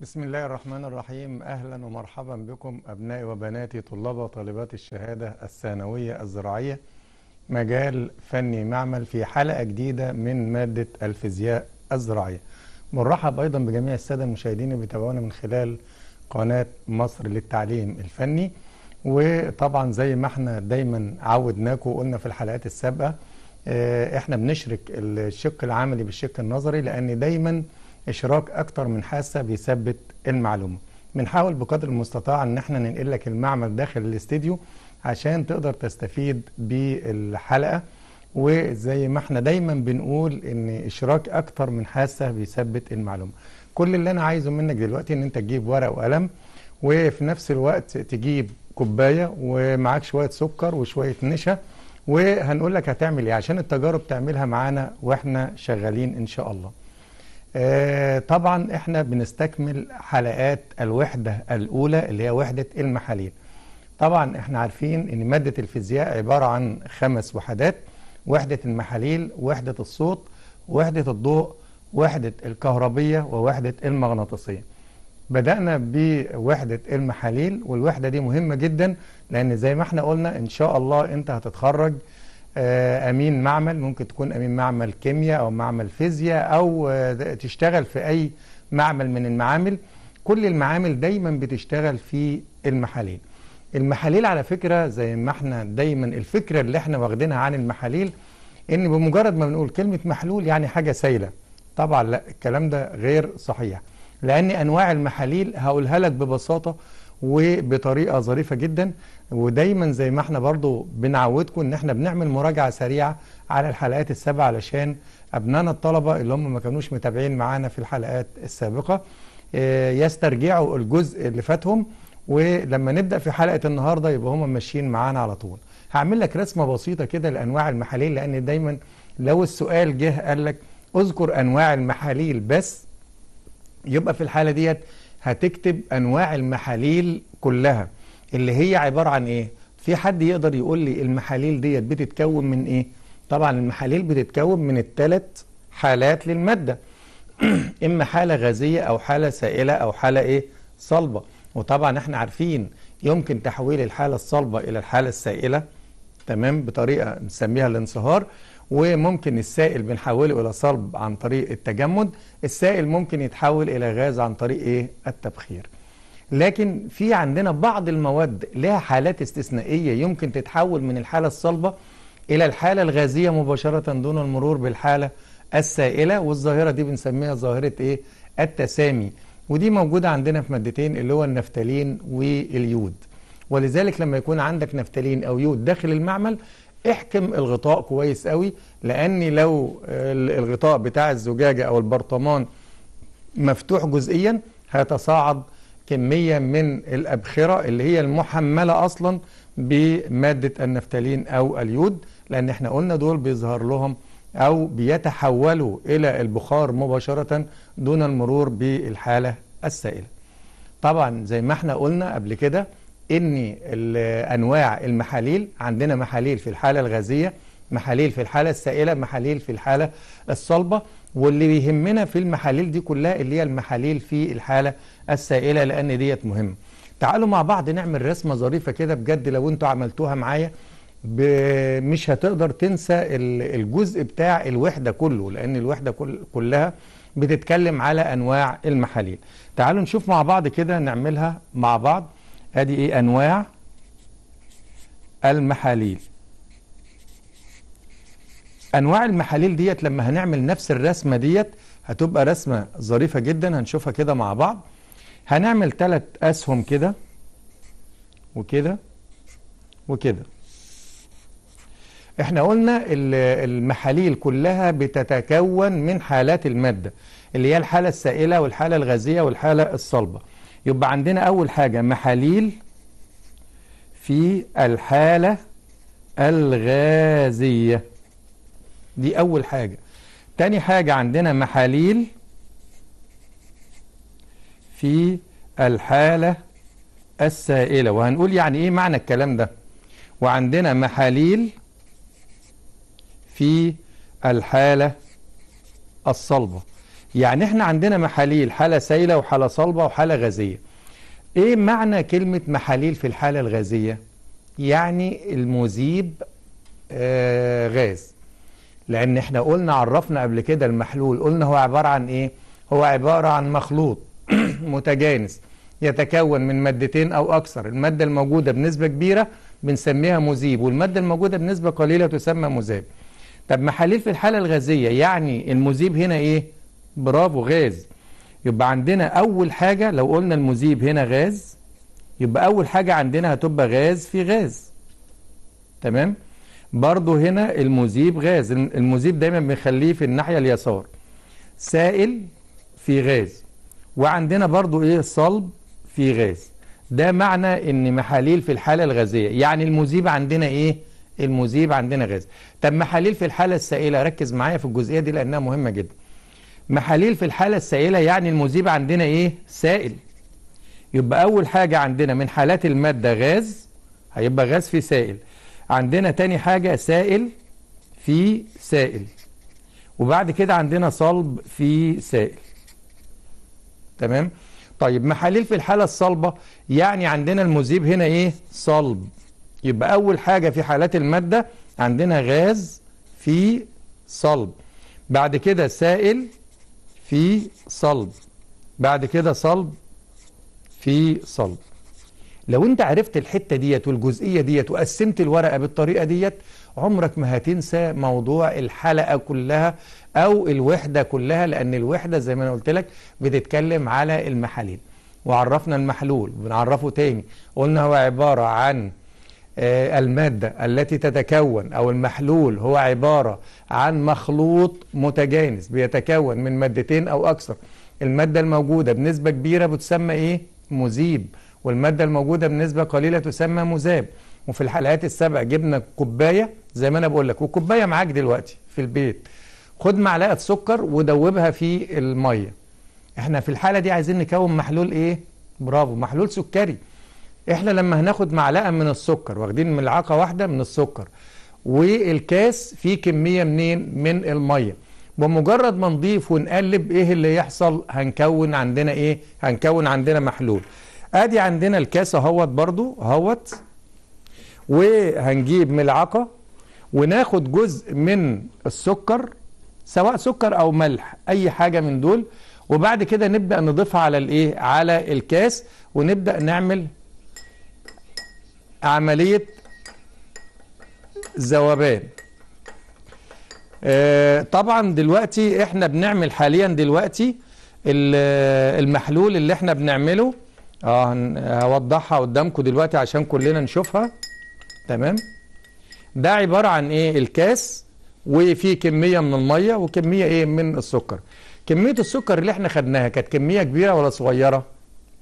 بسم الله الرحمن الرحيم أهلا ومرحبا بكم أبنائي وبناتي طلاب وطالبات الشهادة الثانوية الزراعية مجال فني معمل في حلقة جديدة من مادة الفيزياء الزراعية مرحب أيضا بجميع السادة المشاهدين اللي بيتابعونا من خلال قناة مصر للتعليم الفني وطبعا زي ما احنا دايما عودناكم وقلنا في الحلقات السابقة آه، احنا بنشرك الشق العملي بالشق النظري لأن دايما اشراك اكتر من حاسه بيثبت المعلومه بنحاول بقدر المستطاع ان احنا ننقل لك المعمل داخل الاستديو عشان تقدر تستفيد بالحلقه وزي ما احنا دايما بنقول ان اشراك اكتر من حاسه بيثبت المعلومه كل اللي انا عايزه منك دلوقتي ان انت تجيب ورق وقلم وفي نفس الوقت تجيب كوبايه ومعاك شويه سكر وشويه نشا وهنقول لك هتعمل ايه عشان التجارب تعملها معانا واحنا شغالين ان شاء الله آه، طبعا احنا بنستكمل حلقات الوحدة الأولى اللي هي وحدة المحاليل طبعا احنا عارفين ان مادة الفيزياء عبارة عن خمس وحدات وحدة المحاليل وحدة الصوت وحدة الضوء وحدة الكهربية ووحدة المغناطيسية بدأنا بوحدة المحاليل والوحدة دي مهمة جدا لأن زي ما احنا قلنا إن شاء الله أنت هتتخرج آه، امين معمل ممكن تكون امين معمل كيمياء او معمل فيزياء او آه، تشتغل في اي معمل من المعامل كل المعامل دايما بتشتغل في المحاليل المحاليل على فكره زي ما احنا دايما الفكره اللي احنا واخدينها عن المحاليل ان بمجرد ما بنقول كلمه محلول يعني حاجه سايله طبعا لا الكلام ده غير صحيح لان انواع المحاليل هقولها لك ببساطه وبطريقه ظريفه جدا ودايما زي ما احنا برضو بنعودكم ان احنا بنعمل مراجعه سريعه على الحلقات السبع علشان ابنائنا الطلبه اللي هم ما كانوش متابعين معانا في الحلقات السابقه آه، يسترجعوا الجزء اللي فاتهم ولما نبدا في حلقه النهارده يبقى هم ماشيين معانا على طول هعمل لك رسمه بسيطه كده لانواع المحاليل لان دايما لو السؤال جه قال لك اذكر انواع المحاليل بس يبقى في الحاله ديت هتكتب أنواع المحاليل كلها اللي هي عبارة عن إيه؟ في حد يقدر يقول لي المحاليل ديت بتتكون من إيه؟ طبعا المحاليل بتتكون من الثلاث حالات للمادة إما حالة غازية أو حالة سائلة أو حالة إيه؟ صلبة وطبعا احنا عارفين يمكن تحويل الحالة الصلبة إلى الحالة السائلة تمام بطريقة نسميها الانصهار وممكن السائل بنحوله إلى صلب عن طريق التجمد السائل ممكن يتحول إلى غاز عن طريق إيه؟ التبخير لكن في عندنا بعض المواد لها حالات استثنائية يمكن تتحول من الحالة الصلبة إلى الحالة الغازية مباشرة دون المرور بالحالة السائلة والظاهرة دي بنسميها ظاهرة إيه؟ التسامي ودي موجودة عندنا في مادتين اللي هو النفتالين واليود ولذلك لما يكون عندك نفتالين أو يود داخل المعمل احكم الغطاء كويس قوي لأن لو الغطاء بتاع الزجاجة أو البرطمان مفتوح جزئيا هيتصاعد كمية من الأبخرة اللي هي المحملة أصلا بمادة النفتالين أو اليود لأن احنا قلنا دول بيظهر لهم أو بيتحولوا إلى البخار مباشرة دون المرور بالحالة السائلة طبعا زي ما احنا قلنا قبل كده ان انواع المحاليل عندنا محاليل في الحاله الغازيه محاليل في الحاله السائله محاليل في الحاله الصلبه واللي بيهمنا في المحاليل دي كلها اللي هي المحاليل في الحاله السائله لان ديت مهمه تعالوا مع بعض نعمل رسمه ظريفه كده بجد لو انتوا عملتوها معايا مش هتقدر تنسى الجزء بتاع الوحده كله لان الوحده كل كلها بتتكلم على انواع المحاليل تعالوا نشوف مع بعض كده نعملها مع بعض ادي ايه انواع المحاليل انواع المحاليل ديت لما هنعمل نفس الرسمه ديت هتبقى رسمه ظريفه جدا هنشوفها كده مع بعض هنعمل ثلاث اسهم كده وكده وكده احنا قلنا المحاليل كلها بتتكون من حالات الماده اللي هي الحاله السائله والحاله الغازيه والحاله الصلبه يبقى عندنا أول حاجة محاليل في الحالة الغازية دي أول حاجة تاني حاجة عندنا محاليل في الحالة السائلة وهنقول يعني إيه معنى الكلام ده وعندنا محاليل في الحالة الصلبة يعني احنا عندنا محاليل حالة سائلة وحالة صلبة وحالة غازية ايه معنى كلمة محاليل في الحالة الغازية يعني المذيب آه غاز لان احنا قلنا عرفنا قبل كده المحلول قلنا هو عبارة عن ايه هو عبارة عن مخلوط متجانس يتكون من مادتين او اكثر المادة الموجودة بنسبة كبيرة بنسميها مذيب والمادة الموجودة بنسبة قليلة تسمى مذاب طب محاليل في الحالة الغازية يعني المذيب هنا ايه برافو غاز يبقى عندنا أول حاجة لو قلنا المذيب هنا غاز يبقى أول حاجة عندنا هتبقى غاز في غاز تمام برضو هنا المذيب غاز المذيب دايما بنخليه في الناحية اليسار سائل في غاز وعندنا برضو ايه صلب في غاز ده معنى ان محاليل في الحالة الغازية يعني المذيب عندنا ايه المذيب عندنا غاز طب محاليل في الحالة السائلة ركز معايا في الجزئية دي لانها مهمة جدا محاليل في الحالة السائلة يعني المذيب عندنا إيه؟ سائل يبقى أول حاجة عندنا من حالات المادة غاز هيبقى غاز في سائل عندنا تاني حاجة سائل في سائل وبعد كده عندنا صلب في سائل تمام؟ طيب محاليل في الحالة الصلبة يعني عندنا المذيب هنا إيه؟ صلب يبقى أول حاجة في حالات المادة عندنا غاز في صلب بعد كده سائل في صلب بعد كده صلب في صلب لو انت عرفت الحتة ديت والجزئية ديت وقسمت الورقة بالطريقة ديت عمرك ما هتنسى موضوع الحلقة كلها أو الوحدة كلها لأن الوحدة زي ما أنا قلت لك بتتكلم على المحاليل وعرفنا المحلول بنعرفه تاني قلنا هو عبارة عن آه، المادة التي تتكون أو المحلول هو عبارة عن مخلوط متجانس بيتكون من مادتين أو أكثر المادة الموجودة بنسبة كبيرة بتسمى إيه؟ مذيب والمادة الموجودة بنسبة قليلة تسمى مذاب وفي الحلقات السبع جبنا كوباية زي ما أنا بقول لك وكوباية معاك دلوقتي في البيت خد معلقة سكر ودوبها في المية احنا في الحالة دي عايزين نكون محلول إيه؟ برافو محلول سكري احنا لما هناخد معلقه من السكر واخدين ملعقه واحده من السكر والكاس فيه كميه منين من الميه بمجرد ما نضيف ونقلب ايه اللي يحصل هنكون عندنا ايه هنكون عندنا محلول ادي عندنا الكاس اهوت برضو اهوت وهنجيب ملعقه وناخد جزء من السكر سواء سكر او ملح اي حاجه من دول وبعد كده نبدا نضيفها على الايه على الكاس ونبدا نعمل عملية ذوبان آه، طبعا دلوقتي احنا بنعمل حاليا دلوقتي المحلول اللي احنا بنعمله اه هوضحها قدامكم دلوقتي عشان كلنا نشوفها تمام ده عبارة عن ايه الكاس وفيه كمية من المية وكمية ايه من السكر كمية السكر اللي احنا خدناها كانت كمية كبيرة ولا صغيرة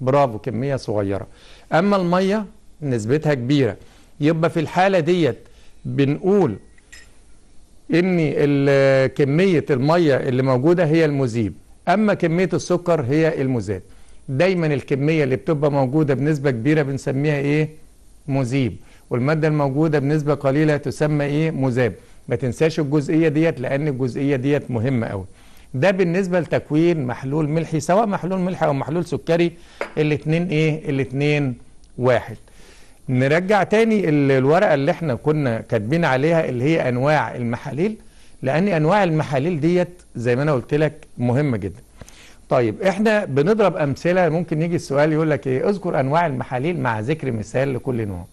برافو كمية صغيرة اما المية نسبتها كبيرة يبقى في الحالة ديت بنقول ان كمية المية اللي موجودة هي المذيب اما كمية السكر هي المذاب دايما الكمية اللي بتبقى موجودة بنسبة كبيرة بنسميها ايه مذيب والمادة الموجودة بنسبة قليلة تسمى ايه مذاب ما تنساش الجزئية ديت لان الجزئية ديت مهمة قوي ده بالنسبة لتكوين محلول ملحي سواء محلول ملحي او محلول سكري الاتنين ايه الاتنين واحد نرجع تاني الورقة اللي احنا كنا كاتبين عليها اللي هي أنواع المحاليل لأن أنواع المحاليل ديت زي ما أنا قلت لك مهمة جدا طيب احنا بنضرب أمثلة ممكن يجي السؤال يقول لك ايه اذكر أنواع المحاليل مع ذكر مثال لكل نوع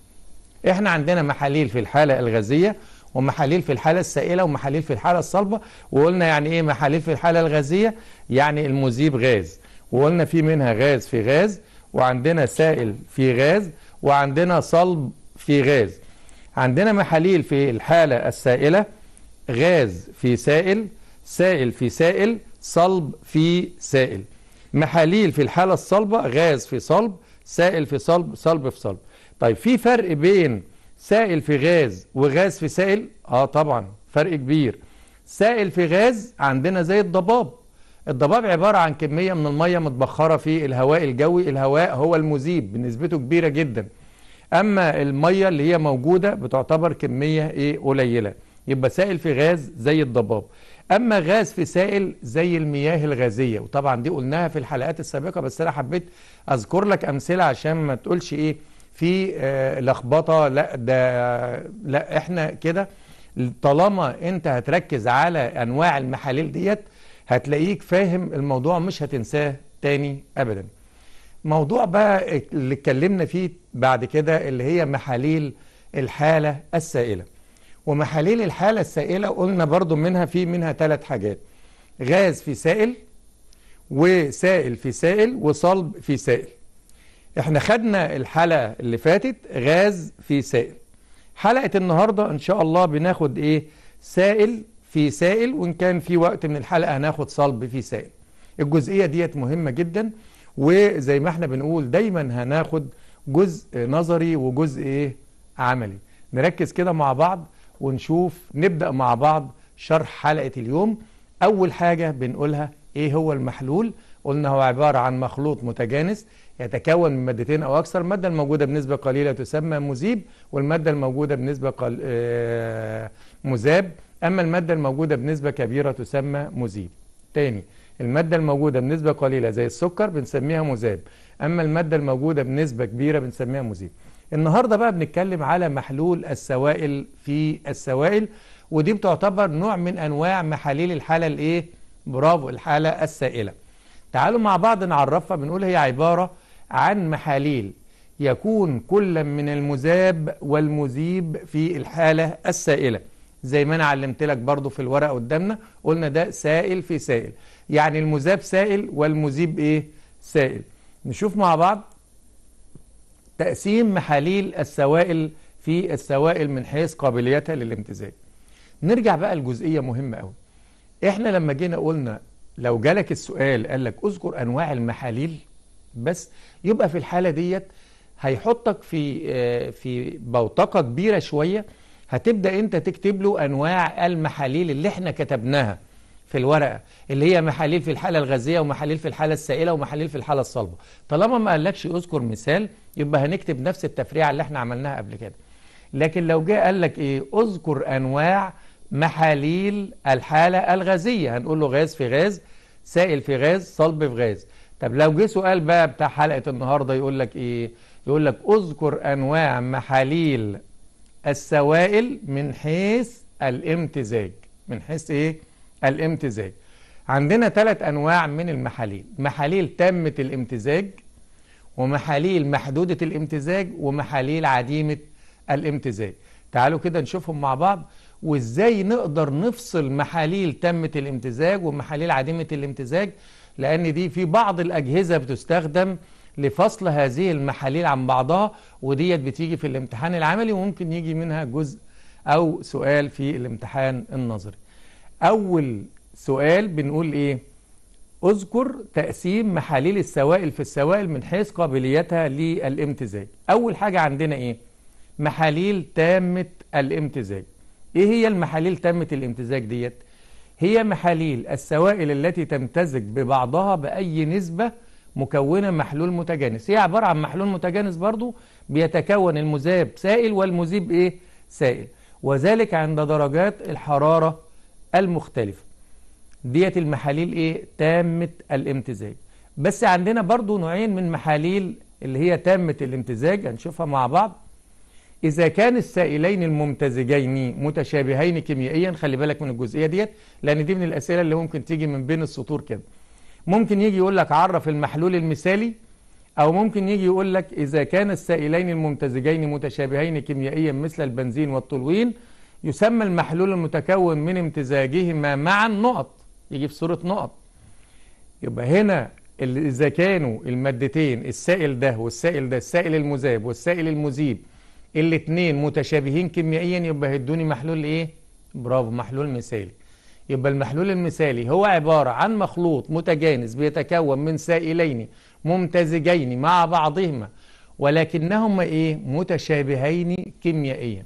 احنا عندنا محاليل في الحالة الغازية ومحاليل في الحالة السائلة ومحاليل في الحالة الصلبة وقلنا يعني ايه محاليل في الحالة الغازية يعني المذيب غاز وقلنا في منها غاز في غاز وعندنا سائل في غاز وعندنا صلب في غاز عندنا محاليل في الحالة السائلة غاز في سائل سائل في سائل صلب في سائل محاليل في الحالة الصلبة غاز في صلب سائل في صلب صلب في صلب طيب في فرق بين سائل في غاز وغاز في سائل اه طبعا فرق كبير سائل في غاز عندنا زي الضباب الضباب عبارة عن كمية من المية متبخرة في الهواء الجوي الهواء هو المذيب بنسبته كبيرة جدا أما المية اللي هي موجودة بتعتبر كمية إيه قليلة يبقى سائل في غاز زي الضباب أما غاز في سائل زي المياه الغازية وطبعا دي قلناها في الحلقات السابقة بس أنا حبيت أذكر لك أمثلة عشان ما تقولش إيه في آه لخبطة لا ده لا إحنا كده طالما أنت هتركز على أنواع المحاليل ديت هتلاقيك فاهم الموضوع مش هتنساه تاني أبدا موضوع بقى اللي اتكلمنا فيه بعد كده اللي هي محاليل الحالة السائلة ومحاليل الحالة السائلة قلنا برضو منها في منها ثلاث حاجات غاز في سائل وسائل في سائل وصلب في سائل احنا خدنا الحلقة اللي فاتت غاز في سائل حلقة النهاردة ان شاء الله بناخد ايه سائل في سائل وإن كان في وقت من الحلقة هناخد صلب في سائل الجزئية ديت مهمة جدا وزي ما احنا بنقول دايما هناخد جزء نظري وجزء ايه عملي نركز كده مع بعض ونشوف نبدأ مع بعض شرح حلقة اليوم أول حاجة بنقولها إيه هو المحلول قلنا هو عبارة عن مخلوط متجانس يتكون من مادتين أو أكثر المادة الموجودة بنسبة قليلة تسمى مذيب والمادة الموجودة بنسبة قل... آه، مذاب أما المادة الموجودة بنسبة كبيرة تسمى مذيب. تاني المادة الموجودة بنسبة قليلة زي السكر بنسميها مذاب أما المادة الموجودة بنسبة كبيرة بنسميها مذيب النهاردة بقى بنتكلم على محلول السوائل في السوائل ودي بتعتبر نوع من أنواع محاليل الحالة الإيه؟ برافو الحالة السائلة تعالوا مع بعض نعرفها بنقول هي عبارة عن محاليل يكون كل من المذاب والمذيب في الحالة السائلة زي ما انا علمت لك برضو في الورقه قدامنا قلنا ده سائل في سائل يعني المذاب سائل والمذيب ايه سائل نشوف مع بعض تقسيم محاليل السوائل في السوائل من حيث قابليتها للامتزاج نرجع بقى لجزئيه مهمه قوي احنا لما جينا قلنا لو جالك السؤال قال لك اذكر انواع المحاليل بس يبقى في الحاله ديت هيحطك في آه، في بوتقه كبيره شويه هتبدأ أنت تكتب له أنواع المحاليل اللي احنا كتبناها في الورقة اللي هي محاليل في الحالة الغازية ومحاليل في الحالة السائلة ومحاليل في الحالة الصلبة طالما ما قالكش اذكر مثال يبقى هنكتب نفس التفريعة اللي احنا عملناها قبل كده لكن لو جه قال لك ايه اذكر انواع محاليل الحالة الغازية هنقول له غاز في غاز سائل في غاز صلب في غاز طب لو جه سؤال بقى بتاع حلقة النهاردة يقول لك ايه يقول لك اذكر انواع محاليل السوائل من حيث الامتزاج من حيث ايه الامتزاج عندنا ثلاث انواع من المحاليل محاليل تامه الامتزاج ومحاليل محدوده الامتزاج ومحاليل عديمه الامتزاج تعالوا كده نشوفهم مع بعض وازاي نقدر نفصل محاليل تامه الامتزاج ومحاليل عديمه الامتزاج لان دي في بعض الاجهزه بتستخدم لفصل هذه المحاليل عن بعضها وديت بتيجي في الامتحان العملي وممكن يجي منها جزء أو سؤال في الامتحان النظري أول سؤال بنقول إيه اذكر تقسيم محاليل السوائل في السوائل من حيث قابليتها للامتزاج أول حاجة عندنا إيه محاليل تامة الامتزاج إيه هي المحاليل تامة الامتزاج ديت هي محاليل السوائل التي تمتزج ببعضها بأي نسبة مكونة محلول متجانس هي عبارة عن محلول متجانس برضو بيتكون المذاب سائل والمذيب إيه؟ سائل وذلك عند درجات الحرارة المختلفة ديت المحاليل إيه؟ تامة الامتزاج بس عندنا برضو نوعين من محاليل اللي هي تامة الامتزاج هنشوفها مع بعض إذا كان السائلين الممتزجين متشابهين كيميائيا خلي بالك من الجزئية ديت لأن دي من الأسئلة اللي ممكن تيجي من بين السطور كده ممكن يجي يقول لك عرف المحلول المثالي أو ممكن يجي يقول لك إذا كان السائلين الممتزجين متشابهين كيميائيا مثل البنزين والطولوين يسمى المحلول المتكون من امتزاجهما معا نقط يجي في صورة نقط يبقى هنا إذا كانوا المادتين السائل ده والسائل ده السائل المذاب والسائل المذيب الاثنين متشابهين كيميائيا يبقى هيدوني محلول إيه؟ برافو محلول مثالي يبقى المحلول المثالي هو عبارة عن مخلوط متجانس بيتكون من سائلين ممتزجين مع بعضهما ولكنهما إيه متشابهين كيميائيا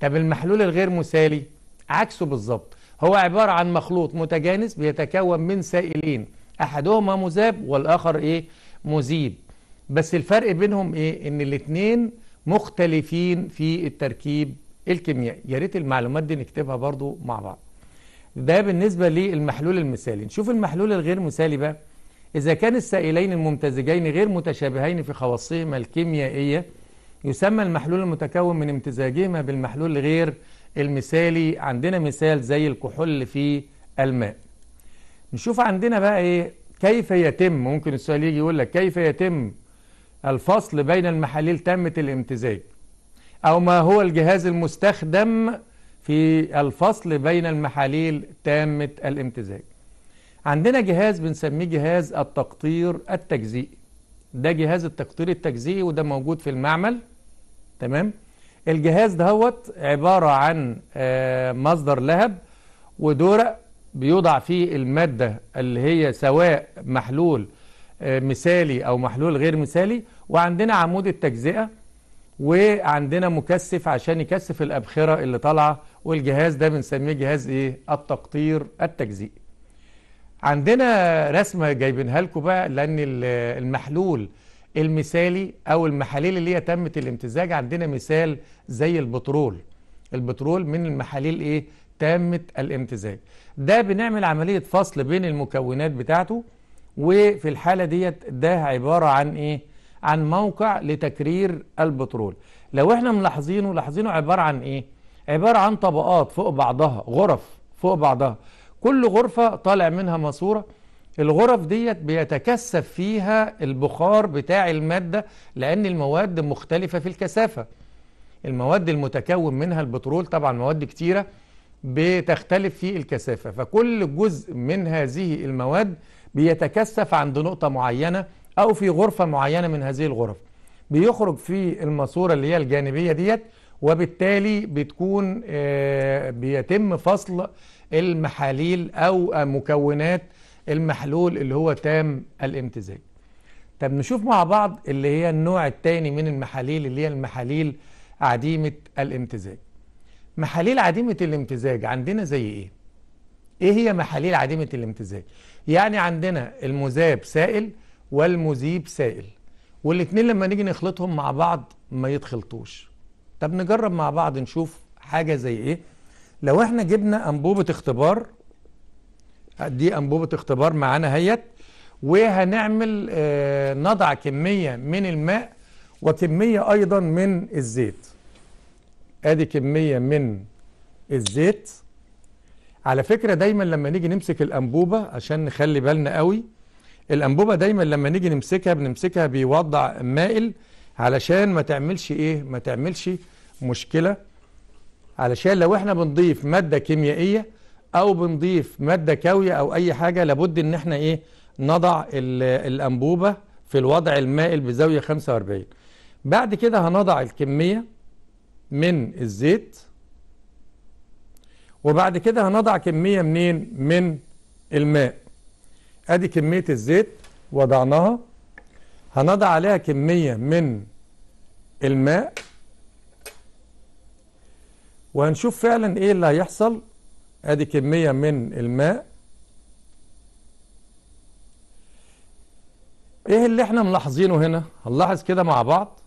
طب المحلول الغير مثالي عكسه بالظبط هو عبارة عن مخلوط متجانس بيتكون من سائلين أحدهما مذاب والآخر إيه مذيب بس الفرق بينهم إيه إن الاتنين مختلفين في التركيب الكيميائي يا ريت المعلومات دي نكتبها برضو مع بعض ده بالنسبة للمحلول المثالي نشوف المحلول الغير مثالي بقى إذا كان السائلين الممتزجين غير متشابهين في خواصهما الكيميائية يسمى المحلول المتكون من امتزاجهما بالمحلول غير المثالي عندنا مثال زي الكحول في الماء نشوف عندنا بقى ايه كيف يتم ممكن السؤال يجي يقول لك كيف يتم الفصل بين المحاليل تامة الامتزاج او ما هو الجهاز المستخدم في الفصل بين المحاليل تامة الامتزاج عندنا جهاز بنسميه جهاز التقطير التجزيئي ده جهاز التقطير التجزيئي وده موجود في المعمل تمام الجهاز دهوت عبارة عن آه، مصدر لهب ودورق بيوضع فيه المادة اللي هي سواء محلول آه، مثالي أو محلول غير مثالي وعندنا عمود التجزئة وعندنا مكثف عشان يكثف الأبخرة اللي طالعة والجهاز ده بنسميه جهاز ايه التقطير التجزيئي عندنا رسمه جايبينها لكم بقى لان المحلول المثالي او المحاليل اللي هي تمت الامتزاج عندنا مثال زي البترول البترول من المحاليل ايه تامة الامتزاج ده بنعمل عملية فصل بين المكونات بتاعته وفي الحالة ديت ده عبارة عن ايه عن موقع لتكرير البترول لو احنا ملاحظينه لاحظينه عبارة عن ايه عبارة عن طبقات فوق بعضها غرف فوق بعضها كل غرفة طالع منها ماسورة الغرف ديت بيتكثف فيها البخار بتاع المادة لأن المواد مختلفة في الكثافة المواد المتكون منها البترول طبعا مواد كتيرة بتختلف في الكثافة فكل جزء من هذه المواد بيتكثف عند نقطة معينة أو في غرفة معينة من هذه الغرف بيخرج في الماسورة اللي هي الجانبية ديت وبالتالي بتكون آه، بيتم فصل المحاليل أو مكونات المحلول اللي هو تام الامتزاج طب نشوف مع بعض اللي هي النوع الثاني من المحاليل اللي هي المحاليل عديمة الامتزاج محاليل عديمة الامتزاج عندنا زي ايه؟ ايه هي محاليل عديمة الامتزاج؟ يعني عندنا المذاب سائل والمذيب سائل والاتنين لما نيجي نخلطهم مع بعض ما يتخلطوش طب نجرب مع بعض نشوف حاجة زي ايه لو احنا جبنا انبوبة اختبار دي انبوبة اختبار معانا هيت وهنعمل آه نضع كمية من الماء وكمية ايضا من الزيت ادي كمية من الزيت على فكرة دايما لما نيجي نمسك الانبوبة عشان نخلي بالنا قوي الانبوبة دايما لما نيجي نمسكها بنمسكها بيوضع مائل علشان ما تعملش ايه ما تعملش مشكلة علشان لو احنا بنضيف مادة كيميائية او بنضيف مادة كاوية او اي حاجة لابد ان احنا ايه نضع الانبوبة في الوضع المائل بزاوية 45 بعد كده هنضع الكمية من الزيت وبعد كده هنضع كمية منين من الماء ادي كمية الزيت وضعناها هنضع عليها كمية من الماء وهنشوف فعلا ايه اللي هيحصل ادي كمية من الماء ايه اللي احنا ملاحظينه هنا هنلاحظ كده مع بعض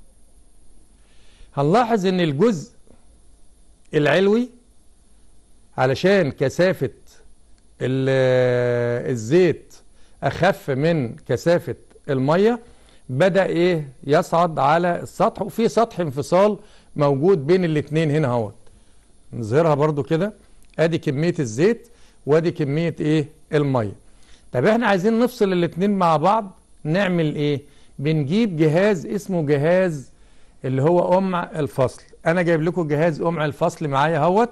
هنلاحظ ان الجزء العلوي علشان كثافة الزيت اخف من كثافة الميه بدأ إيه يصعد على السطح وفي سطح انفصال موجود بين الاتنين هنا اهوت نظهرها برضو كده ادي كمية الزيت وادي كمية ايه المية طب احنا عايزين نفصل الاتنين مع بعض نعمل ايه بنجيب جهاز اسمه جهاز اللي هو قمع الفصل انا جايب لكم جهاز قمع الفصل معايا اهوت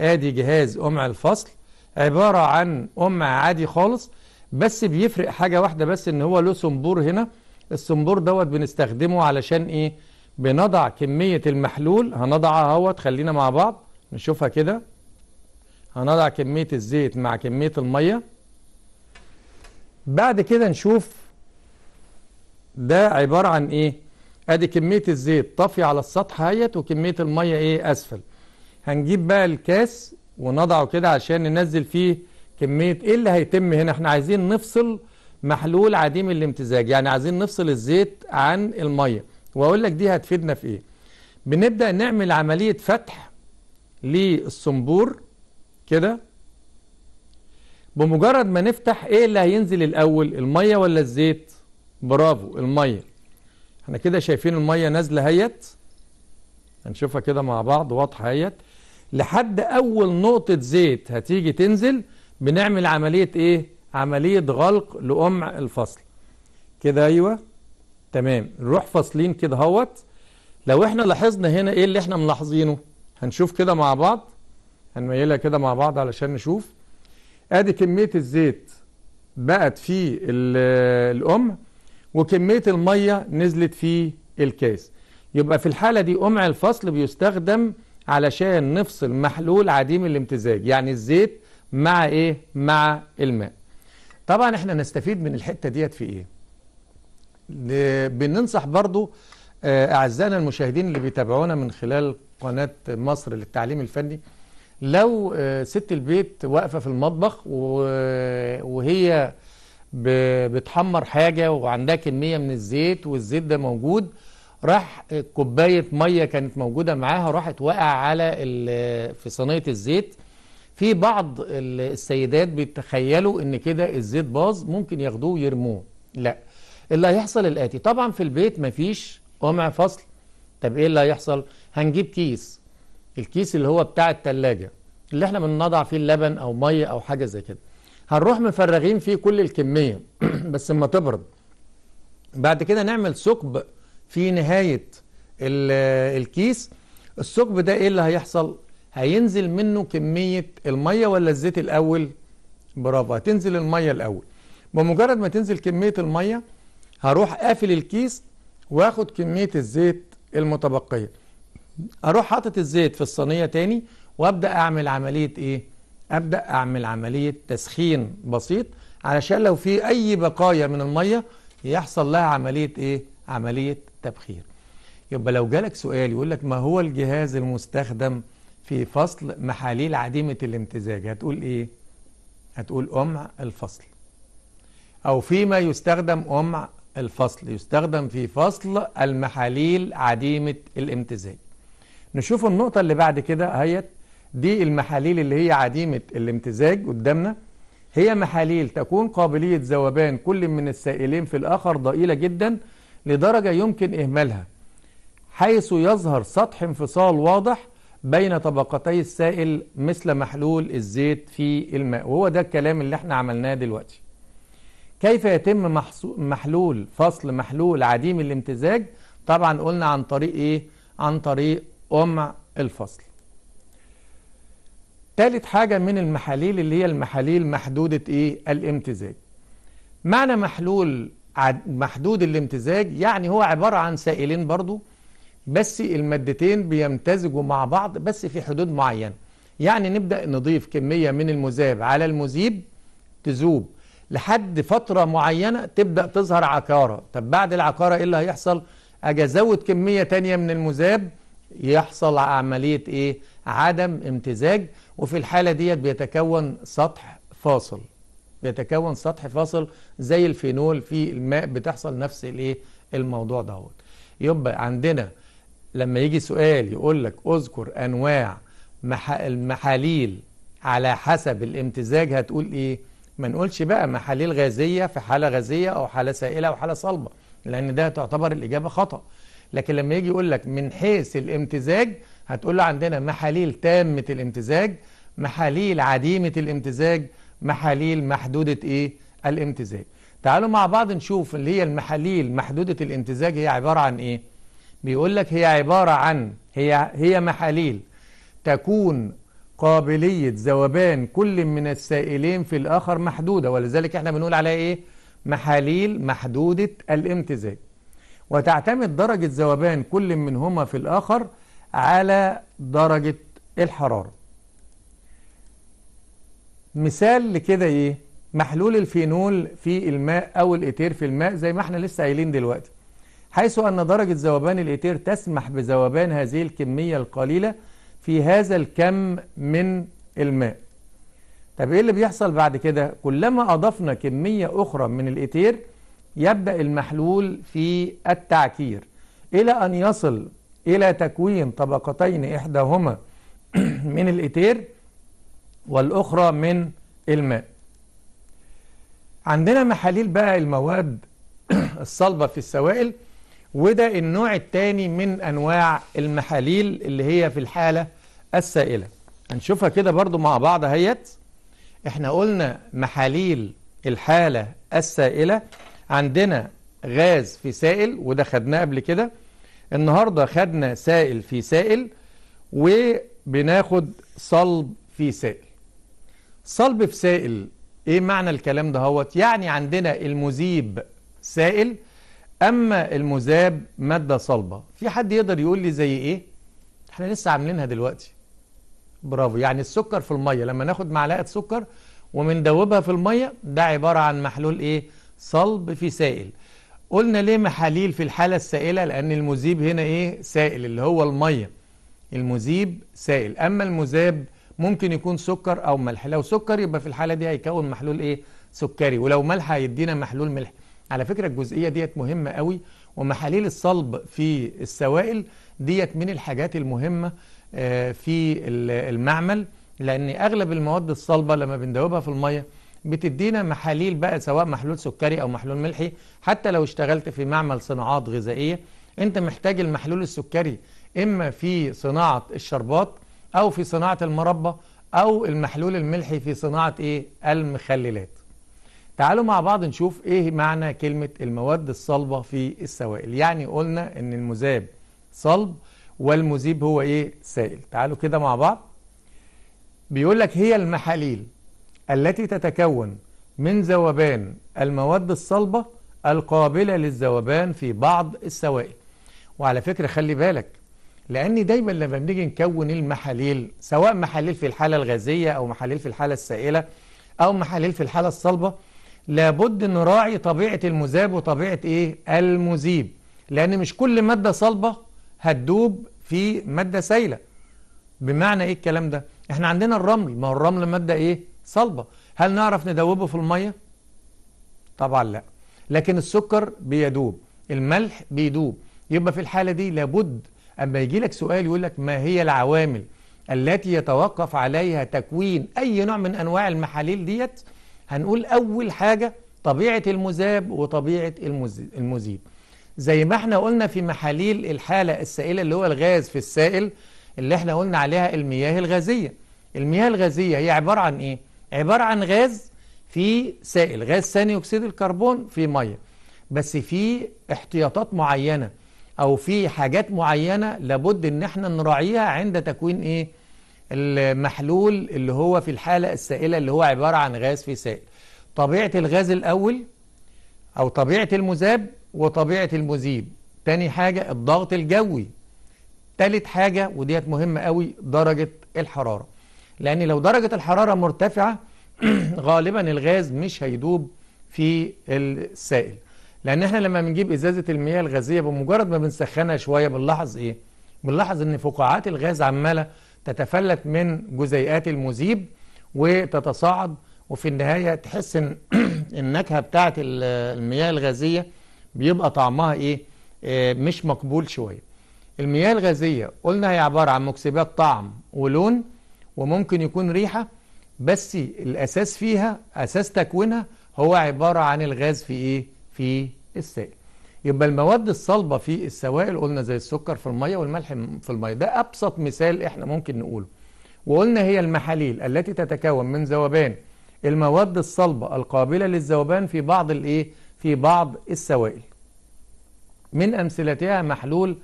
ادي جهاز قمع الفصل عبارة عن قمع عادي خالص بس بيفرق حاجة واحدة بس ان هو له صنبور هنا الصنبور دوت بنستخدمه علشان ايه بنضع كمية المحلول هنضعها اهوت خلينا مع بعض نشوفها كده هنضع كمية الزيت مع كمية المية بعد كده نشوف ده عبارة عن ايه ادي كمية الزيت طافية على السطح اهيت وكمية المية ايه اسفل هنجيب بقى الكاس ونضعه كده عشان ننزل فيه كمية ايه اللي هيتم هنا احنا عايزين نفصل محلول عديم الامتزاج يعني عايزين نفصل الزيت عن المية وأقول لك دي هتفيدنا في إيه بنبدأ نعمل عملية فتح للصنبور كده بمجرد ما نفتح إيه اللي هينزل الأول المية ولا الزيت برافو المية احنا كده شايفين المية نازلة هيت هنشوفها كده مع بعض واضحة هيت لحد أول نقطة زيت هتيجي تنزل بنعمل عملية إيه عملية غلق لقمع الفصل كده أيوة تمام نروح فاصلين كده هوت لو احنا لاحظنا هنا ايه اللي احنا ملاحظينه هنشوف كده مع بعض هنميلها كده مع بعض علشان نشوف ادي كمية الزيت بقت في القمع وكمية المية نزلت في الكاس يبقى في الحالة دي قمع الفصل بيستخدم علشان نفصل محلول عديم الامتزاج يعني الزيت مع ايه مع الماء طبعا احنا نستفيد من الحتة ديت في ايه بننصح برضو آه، اعزائنا المشاهدين اللي بيتابعونا من خلال قناة مصر للتعليم الفني لو آه، ست البيت واقفة في المطبخ وهي بتحمر حاجة وعندها كمية من الزيت والزيت ده موجود راح كوباية مية كانت موجودة معاها راحت وقع على في صينية الزيت في بعض السيدات بيتخيلوا ان كده الزيت باظ ممكن ياخدوه ويرموه لا اللي هيحصل الاتي طبعا في البيت مفيش قمع فصل طب ايه اللي هيحصل هنجيب كيس الكيس اللي هو بتاع التلاجة اللي احنا بنضع فيه اللبن او مية او حاجة زي كده هنروح مفرغين فيه كل الكمية بس اما تبرد بعد كده نعمل ثقب في نهاية الكيس الثقب ده ايه اللي هيحصل هينزل منه كمية المية ولا الزيت الأول برافو هتنزل المية الأول بمجرد ما تنزل كمية المية هروح قافل الكيس واخد كمية الزيت المتبقية اروح حاطط الزيت في الصينية تاني وابدأ اعمل عملية ايه ابدأ اعمل عملية تسخين بسيط علشان لو في اي بقايا من المية يحصل لها عملية ايه عملية تبخير يبقى لو جالك سؤال يقول لك ما هو الجهاز المستخدم في فصل محاليل عديمة الامتزاج هتقول إيه؟ هتقول قمع الفصل أو فيما يستخدم قمع الفصل يستخدم في فصل المحاليل عديمة الامتزاج نشوف النقطة اللي بعد كده هيت دي المحاليل اللي هي عديمة الامتزاج قدامنا هي محاليل تكون قابلية ذوبان كل من السائلين في الآخر ضئيلة جدا لدرجة يمكن إهمالها حيث يظهر سطح انفصال واضح بين طبقتي السائل مثل محلول الزيت في الماء وهو ده الكلام اللي احنا عملناه دلوقتي كيف يتم محلول فصل محلول عديم الامتزاج طبعا قلنا عن طريق ايه عن طريق قمع الفصل ثالث حاجة من المحاليل اللي هي المحاليل محدودة ايه الامتزاج معنى محلول محدود الامتزاج يعني هو عبارة عن سائلين برضو بس المادتين بيمتزجوا مع بعض بس في حدود معينة يعني نبدأ نضيف كمية من المذاب على المذيب تذوب لحد فترة معينة تبدأ تظهر عكارة طب بعد العكارة إيه اللي هيحصل أجي أزود كمية تانية من المذاب يحصل عملية إيه عدم امتزاج وفي الحالة ديت بيتكون سطح فاصل بيتكون سطح فاصل زي الفينول في الماء بتحصل نفس الإيه الموضوع دوت يبقى عندنا لما يجي سؤال يقول لك اذكر انواع المحاليل على حسب الامتزاج هتقول ايه ما نقولش بقى محاليل غازيه في حاله غازيه او حاله سائله او حاله صلبه لان ده تعتبر الاجابه خطا لكن لما يجي يقول لك من حيث الامتزاج هتقول له عندنا محاليل تامه الامتزاج محاليل عديمه الامتزاج محاليل محدوده ايه الامتزاج تعالوا مع بعض نشوف اللي هي المحاليل محدوده الامتزاج هي عباره عن ايه بيقول لك هي عبارة عن هي هي محاليل تكون قابلية ذوبان كل من السائلين في الآخر محدودة ولذلك احنا بنقول عليها ايه محاليل محدودة الامتزاج وتعتمد درجة ذوبان كل منهما في الآخر على درجة الحرارة مثال لكده ايه محلول الفينول في الماء او الاتير في الماء زي ما احنا لسه قايلين دلوقتي حيث أن درجة ذوبان الإيتير تسمح بذوبان هذه الكمية القليلة في هذا الكم من الماء طب إيه اللي بيحصل بعد كده؟ كلما أضفنا كمية أخرى من الإيتير يبدأ المحلول في التعكير إلى أن يصل إلى تكوين طبقتين إحداهما من الإيتير والأخرى من الماء عندنا محاليل بقى المواد الصلبة في السوائل وده النوع الثاني من أنواع المحاليل اللي هي في الحالة السائلة هنشوفها كده برضو مع بعض هيت احنا قلنا محاليل الحالة السائلة عندنا غاز في سائل وده خدناه قبل كده النهاردة خدنا سائل في سائل وبناخد صلب في سائل صلب في سائل ايه معنى الكلام ده هوت يعني عندنا المذيب سائل أما المذاب مادة صلبة في حد يقدر يقول لي زي إيه؟ إحنا لسه عاملينها دلوقتي برافو يعني السكر في المية لما ناخد معلقة سكر ومندوبها في المية ده عبارة عن محلول إيه؟ صلب في سائل قلنا ليه محاليل في الحالة السائلة لأن المذيب هنا إيه؟ سائل اللي هو المية المذيب سائل أما المذاب ممكن يكون سكر أو ملح لو سكر يبقى في الحالة دي هيكون محلول إيه؟ سكري ولو ملح هيدينا محلول ملح على فكرة الجزئية ديت مهمة قوي ومحاليل الصلب في السوائل ديت من الحاجات المهمة آه، في المعمل لأن أغلب المواد الصلبة لما بندوبها في المية بتدينا محاليل بقى سواء محلول سكري أو محلول ملحي حتى لو اشتغلت في معمل صناعات غذائية أنت محتاج المحلول السكري إما في صناعة الشربات أو في صناعة المربى أو المحلول الملحي في صناعة إيه المخللات تعالوا مع بعض نشوف ايه معنى كلمة المواد الصلبة في السوائل يعني قلنا ان المذاب صلب والمذيب هو ايه سائل تعالوا كده مع بعض بيقول لك هي المحاليل التي تتكون من ذوبان المواد الصلبة القابلة للذوبان في بعض السوائل وعلى فكرة خلي بالك لأن دايما لما بنيجي نكون المحاليل سواء محاليل في الحالة الغازية أو محاليل في الحالة السائلة أو محاليل في الحالة الصلبة لابد نراعي طبيعة المذاب وطبيعة إيه؟ المذيب لأن مش كل مادة صلبة هتدوب في مادة سايلة بمعنى إيه الكلام ده؟ إحنا عندنا الرمل ما هو الرمل مادة إيه؟ صلبة هل نعرف ندوبه في المية؟ طبعا لا لكن السكر بيدوب الملح بيدوب يبقى في الحالة دي لابد أما يجي لك سؤال يقول لك ما هي العوامل التي يتوقف عليها تكوين أي نوع من أنواع المحاليل ديت؟ هنقول أول حاجة طبيعة المذاب وطبيعة المذيب زي ما احنا قلنا في محاليل الحالة السائلة اللي هو الغاز في السائل اللي احنا قلنا عليها المياه الغازية المياه الغازية هي عبارة عن ايه؟ عبارة عن غاز في سائل غاز ثاني أكسيد الكربون في مية بس في احتياطات معينة أو في حاجات معينة لابد ان احنا نراعيها عند تكوين ايه؟ المحلول اللي هو في الحالة السائلة اللي هو عبارة عن غاز في سائل طبيعة الغاز الأول أو طبيعة المذاب وطبيعة المذيب تاني حاجة الضغط الجوي تالت حاجة وديت مهمة قوي درجة الحرارة لأن لو درجة الحرارة مرتفعة غالبا الغاز مش هيدوب في السائل لأن احنا لما بنجيب إزازة المياه الغازية بمجرد ما بنسخنها شوية بنلاحظ إيه؟ بنلاحظ إن فقاعات الغاز عمالة تتفلت من جزيئات المذيب وتتصاعد وفي النهاية تحس ان النكهة بتاعة المياه الغازية بيبقى طعمها ايه آه، مش مقبول شوية المياه الغازية قلنا هي عبارة عن مكسبات طعم ولون وممكن يكون ريحة بس الأساس فيها أساس تكوينها هو عبارة عن الغاز في ايه في السائل يبقى المواد الصلبه في السوائل قلنا زي السكر في الميه والملح في الميه ده ابسط مثال احنا ممكن نقوله وقلنا هي المحاليل التي تتكون من ذوبان المواد الصلبه القابله للذوبان في بعض الايه في بعض السوائل من امثلتها محلول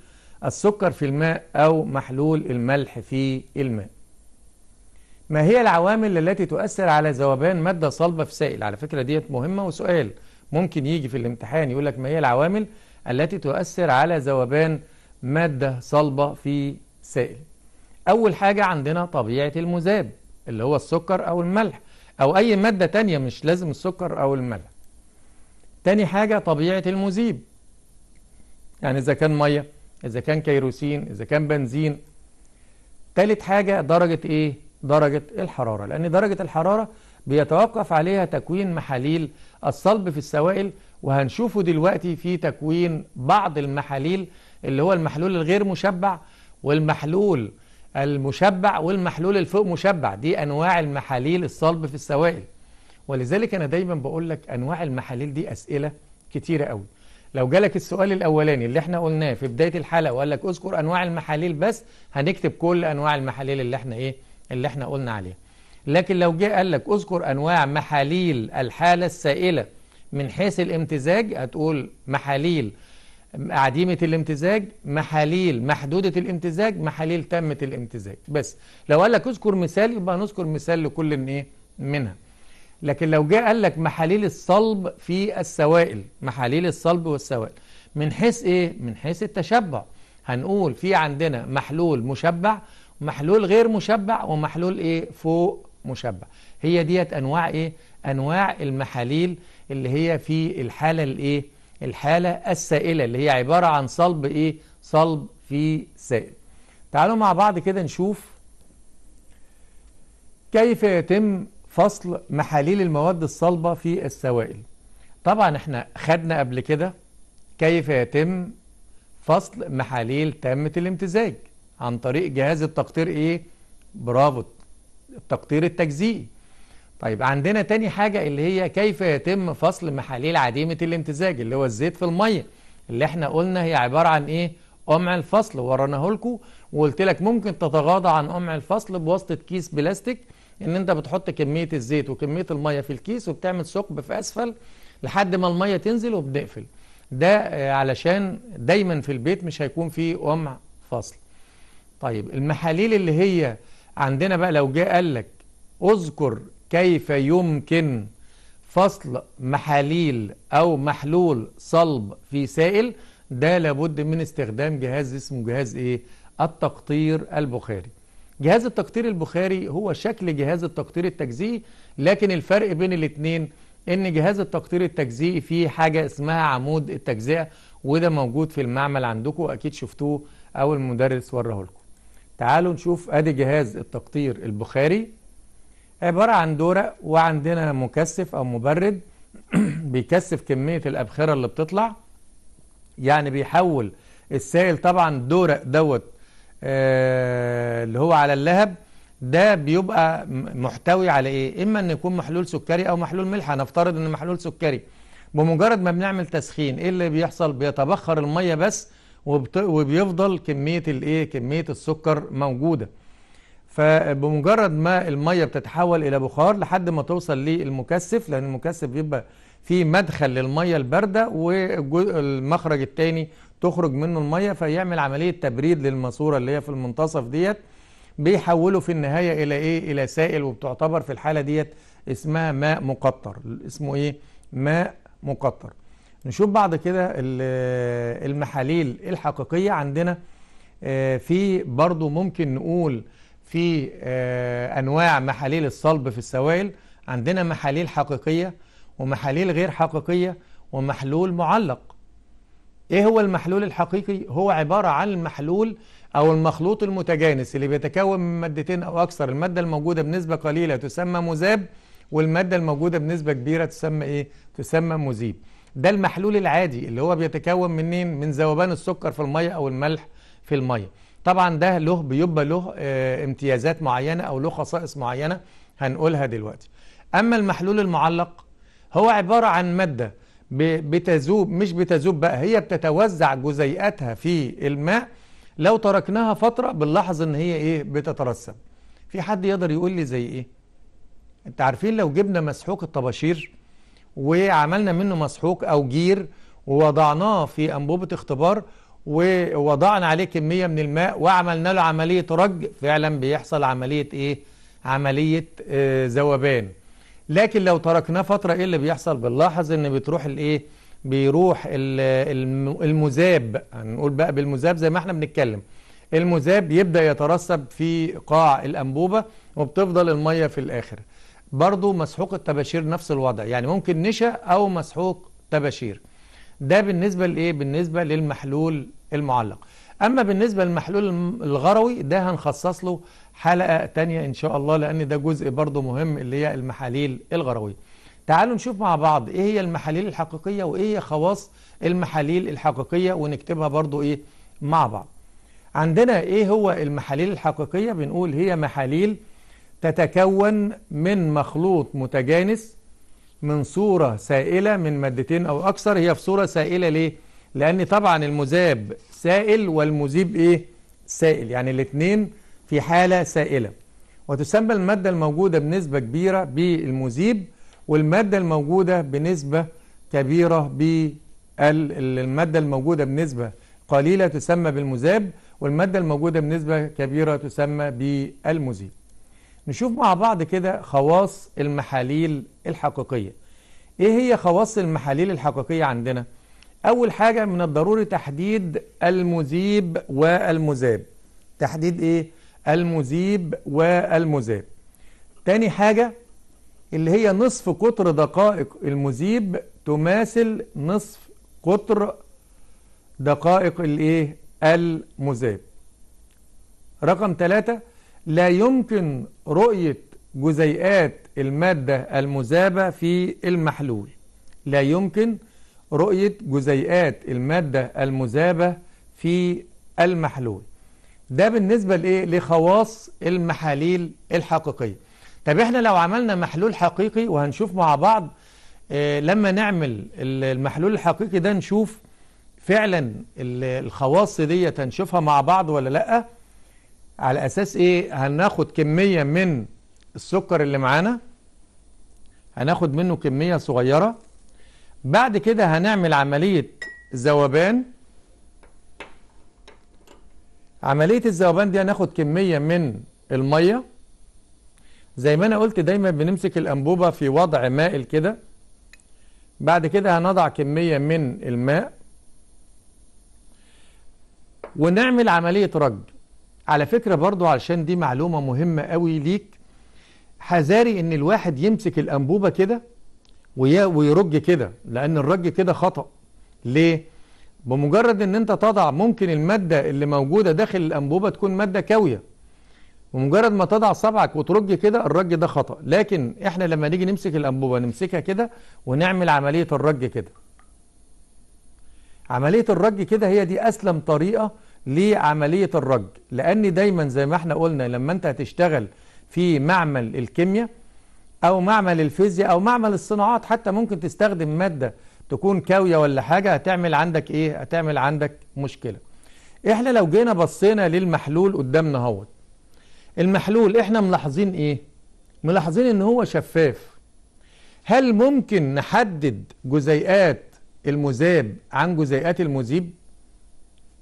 السكر في الماء او محلول الملح في الماء ما هي العوامل التي تؤثر على ذوبان ماده صلبه في سائل على فكره ديت مهمه وسؤال ممكن يجي في الامتحان يقول لك ما هي العوامل التي تؤثر على ذوبان مادة صلبة في سائل أول حاجة عندنا طبيعة المذاب اللي هو السكر أو الملح أو أي مادة تانية مش لازم السكر أو الملح تاني حاجة طبيعة المذيب يعني إذا كان مية إذا كان كيروسين إذا كان بنزين تالت حاجة درجة إيه؟ درجة الحرارة لأن درجة الحرارة بيتوقف عليها تكوين محاليل الصلب في السوائل وهنشوفه دلوقتي في تكوين بعض المحاليل اللي هو المحلول الغير مشبع والمحلول المشبع والمحلول الفوق مشبع دي أنواع المحاليل الصلب في السوائل ولذلك أنا دايما بقول لك أنواع المحاليل دي أسئلة كتيرة قوي لو جالك السؤال الأولاني اللي احنا قلناه في بداية الحلقة وقال لك اذكر أنواع المحاليل بس هنكتب كل أنواع المحاليل اللي احنا إيه اللي احنا قلنا عليها لكن لو جه قال لك اذكر أنواع محاليل الحالة السائلة من حيث الامتزاج هتقول محاليل عديمة الامتزاج محاليل محدودة الامتزاج محاليل تامة الامتزاج بس لو قال لك اذكر مثال يبقى نذكر مثال لكل من ايه منها لكن لو جه قال لك محاليل الصلب في السوائل محاليل الصلب والسوائل من حيث ايه من حيث التشبع هنقول في عندنا محلول مشبع محلول غير مشبع ومحلول ايه فوق مشبع هي ديت أنواع إيه؟ أنواع المحاليل اللي هي في الحالة الإيه؟ الحالة السائلة اللي هي عبارة عن صلب إيه؟ صلب في سائل تعالوا مع بعض كده نشوف كيف يتم فصل محاليل المواد الصلبة في السوائل طبعا احنا خدنا قبل كده كيف يتم فصل محاليل تامة الامتزاج عن طريق جهاز التقطير ايه برافو التقطير التجزيئي طيب عندنا تاني حاجة اللي هي كيف يتم فصل محاليل عديمة الامتزاج اللي هو الزيت في المية اللي احنا قلنا هي عبارة عن ايه قمع الفصل ورناه لكم وقلت لك ممكن تتغاضى عن قمع الفصل بواسطة كيس بلاستيك ان انت بتحط كمية الزيت وكمية المية في الكيس وبتعمل ثقب في اسفل لحد ما المية تنزل وبنقفل ده آه، علشان دايما في البيت مش هيكون فيه قمع فصل طيب المحاليل اللي هي عندنا بقى لو جه قال لك اذكر كيف يمكن فصل محاليل أو محلول صلب في سائل ده لابد من استخدام جهاز اسمه جهاز إيه؟ التقطير البخاري جهاز التقطير البخاري هو شكل جهاز التقطير التجزيئي لكن الفرق بين الاثنين ان جهاز التقطير التجزيئي فيه حاجة اسمها عمود التجزئة وده موجود في المعمل عندكم اكيد شفتوه او المدرس وراه لكم تعالوا نشوف ادي جهاز التقطير البخاري عبارة عن دورة وعندنا مكثف او مبرد بيكثف كمية الابخرة اللي بتطلع يعني بيحول السائل طبعا دوره دوت آه اللي هو على اللهب ده بيبقى محتوي على ايه اما ان يكون محلول سكري او محلول ملح هنفترض ان محلول سكري بمجرد ما بنعمل تسخين ايه اللي بيحصل بيتبخر الميه بس وبت... وبيفضل كميه الايه كميه السكر موجوده فبمجرد ما الميه بتتحول الى بخار لحد ما توصل للمكثف لان المكثف بيبقى فيه مدخل للميه البارده والمخرج الثاني تخرج منه الميه فيعمل عمليه تبريد للماسوره اللي هي في المنتصف ديت بيحوله في النهايه الى ايه الى سائل وبتعتبر في الحاله ديت اسمها ماء مقطر اسمه ايه ماء مقطر نشوف بعد كده المحاليل الحقيقية عندنا آه، في برضو ممكن نقول في آه، أنواع محاليل الصلب في السوائل عندنا محاليل حقيقية ومحاليل غير حقيقية ومحلول معلق إيه هو المحلول الحقيقي؟ هو عبارة عن المحلول أو المخلوط المتجانس اللي بيتكون من مادتين أو أكثر المادة الموجودة بنسبة قليلة تسمى مذاب والمادة الموجودة بنسبة كبيرة تسمى إيه؟ تسمى مذيب ده المحلول العادي اللي هو بيتكون منين من ذوبان السكر في الميه او الملح في الميه طبعا ده له بيبقى له اه امتيازات معينه او له خصائص معينه هنقولها دلوقتي اما المحلول المعلق هو عباره عن ماده بتذوب مش بتذوب بقى هي بتتوزع جزيئاتها في الماء لو تركناها فتره بنلاحظ ان هي ايه بتترسب في حد يقدر يقول لي زي ايه انت عارفين لو جبنا مسحوق الطباشير وعملنا منه مسحوق أو جير ووضعناه في أنبوبة اختبار ووضعنا عليه كمية من الماء وعملنا له عملية رج فعلا بيحصل عملية إيه؟ عملية آه، ذوبان لكن لو تركناه فترة إيه اللي بيحصل؟ بنلاحظ إن بتروح الإيه؟ بيروح المذاب هنقول بقى بالمذاب زي ما احنا بنتكلم المذاب يبدأ يترسب في قاع الأنبوبة وبتفضل المية في الآخر برضو مسحوق الطباشير نفس الوضع يعني ممكن نشا أو مسحوق طباشير ده بالنسبة لإيه؟ بالنسبة للمحلول المعلق أما بالنسبة للمحلول الغروي ده هنخصص له حلقة تانية إن شاء الله لأن ده جزء برضو مهم اللي هي المحاليل الغروية تعالوا نشوف مع بعض إيه هي المحاليل الحقيقية وإيه هي خواص المحاليل الحقيقية ونكتبها برضو إيه مع بعض عندنا إيه هو المحاليل الحقيقية بنقول هي محاليل تتكون من مخلوط متجانس من صورة سائلة من مادتين أو أكثر هي في صورة سائلة ليه؟ لأن طبعا المذاب سائل والمذيب إيه؟ سائل يعني الاثنين في حالة سائلة وتسمى المادة الموجودة بنسبة كبيرة بالمذيب والمادة الموجودة بنسبة كبيرة بالمادة الموجودة بنسبة قليلة تسمى بالمذاب والمادة الموجودة بنسبة كبيرة تسمى بالمذيب نشوف مع بعض كده خواص المحاليل الحقيقية ايه هي خواص المحاليل الحقيقية عندنا اول حاجة من الضروري تحديد المذيب والمذاب تحديد ايه المذيب والمذاب تاني حاجة اللي هي نصف قطر دقائق المذيب تماثل نصف قطر دقائق الايه المذاب رقم ثلاثة لا يمكن رؤية جزيئات المادة المذابة في المحلول لا يمكن رؤية جزيئات المادة المذابة في المحلول ده بالنسبة لإيه؟ لخواص المحاليل الحقيقية طب احنا لو عملنا محلول حقيقي وهنشوف مع بعض إيه لما نعمل المحلول الحقيقي ده نشوف فعلا الخواص دي هنشوفها مع بعض ولا لأ على أساس إيه هناخد كمية من السكر اللي معانا هناخد منه كمية صغيرة بعد كده هنعمل عملية ذوبان عملية الذوبان دي هناخد كمية من المية زي ما أنا قلت دايما بنمسك الأنبوبة في وضع مائل كده بعد كده هنضع كمية من الماء ونعمل عملية رج على فكرة برضو علشان دي معلومة مهمة قوي ليك حذاري ان الواحد يمسك الانبوبة كده ويرج كده لان الرج كده خطأ ليه؟ بمجرد ان انت تضع ممكن المادة اللي موجودة داخل الانبوبة تكون مادة كاوية ومجرد ما تضع صبعك وترج كده الرج ده خطأ لكن احنا لما نيجي نمسك الانبوبة نمسكها كده ونعمل عملية الرج كده عملية الرج كده هي دي اسلم طريقة لعملية الرج لأن دايما زي ما احنا قلنا لما أنت هتشتغل في معمل الكيمياء أو معمل الفيزياء أو معمل الصناعات حتى ممكن تستخدم مادة تكون كاوية ولا حاجة هتعمل عندك إيه؟ هتعمل عندك مشكلة احنا لو جينا بصينا للمحلول قدامنا اهوت المحلول احنا ملاحظين ايه ملاحظين ان هو شفاف هل ممكن نحدد جزيئات المذاب عن جزيئات المذيب